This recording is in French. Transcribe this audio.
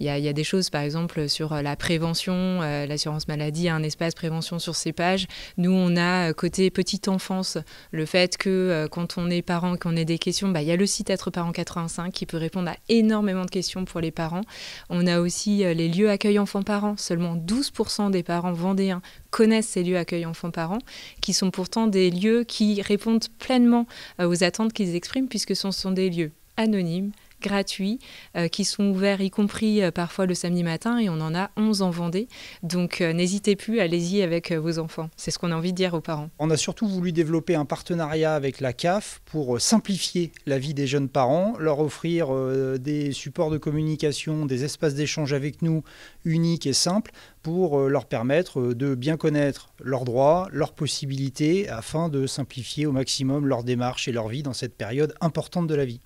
Il y a, des choses, par exemple, sur euh, la prévention. Euh, l'assurance maladie a un espace prévention sur ces pages. Nous, on a euh, côté petite enfance le fait que quand on est parent, qu'on ait des questions, bah, il y a le site Être Parent 85 qui peut répondre à énormément de questions pour les parents. On a aussi les lieux accueil enfants-parents. Seulement 12% des parents vendéens connaissent ces lieux accueil enfants-parents, qui sont pourtant des lieux qui répondent pleinement aux attentes qu'ils expriment, puisque ce sont des lieux anonymes, gratuits euh, qui sont ouverts, y compris euh, parfois le samedi matin, et on en a 11 en Vendée. Donc euh, n'hésitez plus, allez-y avec vos enfants. C'est ce qu'on a envie de dire aux parents. On a surtout voulu développer un partenariat avec la CAF pour simplifier la vie des jeunes parents, leur offrir des supports de communication, des espaces d'échange avec nous uniques et simples pour leur permettre de bien connaître leurs droits, leurs possibilités, afin de simplifier au maximum leur démarche et leur vie dans cette période importante de la vie.